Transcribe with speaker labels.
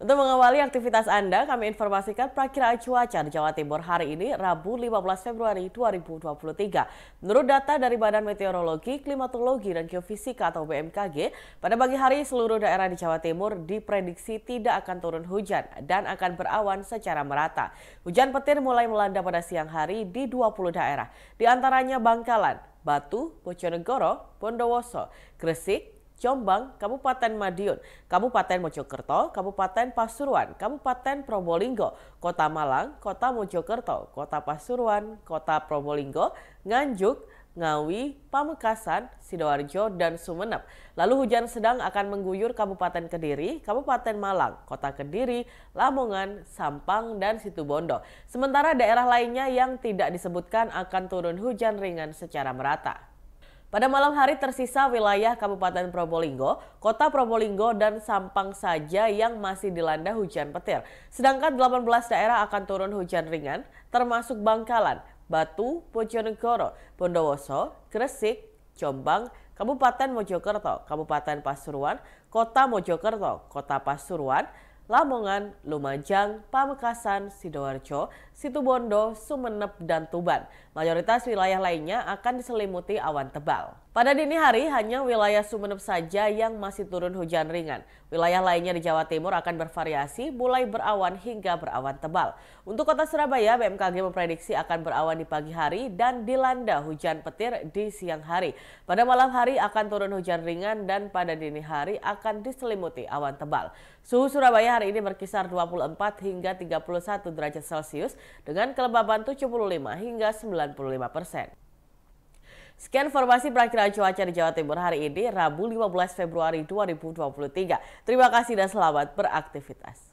Speaker 1: Untuk mengawali aktivitas Anda, kami informasikan prakiraan cuaca di Jawa Timur hari ini, Rabu 15 Februari 2023. Menurut data dari Badan Meteorologi, Klimatologi, dan Geofisika atau BMKG, pada pagi hari seluruh daerah di Jawa Timur diprediksi tidak akan turun hujan dan akan berawan secara merata. Hujan petir mulai melanda pada siang hari di 20 daerah, di antaranya Bangkalan, Batu, Bojonegoro, Bondowoso, Gresik, Jombang, Kabupaten Madiun, Kabupaten Mojokerto, Kabupaten Pasuruan, Kabupaten Probolinggo, Kota Malang, Kota Mojokerto, Kota Pasuruan, Kota Probolinggo, Nganjuk, Ngawi, Pamekasan, Sidoarjo, dan Sumeneb. Lalu hujan sedang akan mengguyur Kabupaten Kediri, Kabupaten Malang, Kota Kediri, Lamongan, Sampang, dan Situbondo. Sementara daerah lainnya yang tidak disebutkan akan turun hujan ringan secara merata. Pada malam hari tersisa wilayah Kabupaten Probolinggo, Kota Probolinggo dan Sampang saja yang masih dilanda hujan petir. Sedangkan 18 daerah akan turun hujan ringan termasuk Bangkalan, Batu, Bojonegoro, Bondowoso, Gresik, Jombang, Kabupaten Mojokerto, Kabupaten Pasuruan, Kota Mojokerto, Kota Pasuruan, Lamongan, Lumajang, Pamekasan, Sidoarjo, Situbondo, Sumeneb, dan Tuban. Mayoritas wilayah lainnya akan diselimuti awan tebal. Pada dini hari, hanya wilayah Sumeneb saja yang masih turun hujan ringan. Wilayah lainnya di Jawa Timur akan bervariasi mulai berawan hingga berawan tebal. Untuk kota Surabaya, BMKG memprediksi akan berawan di pagi hari dan dilanda hujan petir di siang hari. Pada malam hari akan turun hujan ringan dan pada dini hari akan diselimuti awan tebal. Suhu Surabaya hari ini berkisar 24 hingga 31 derajat Celcius dengan kelembaban 75 hingga 95 persen. Sekian informasi perakhiran cuaca di Jawa Timur hari ini, Rabu 15 Februari 2023. Terima kasih dan selamat beraktivitas.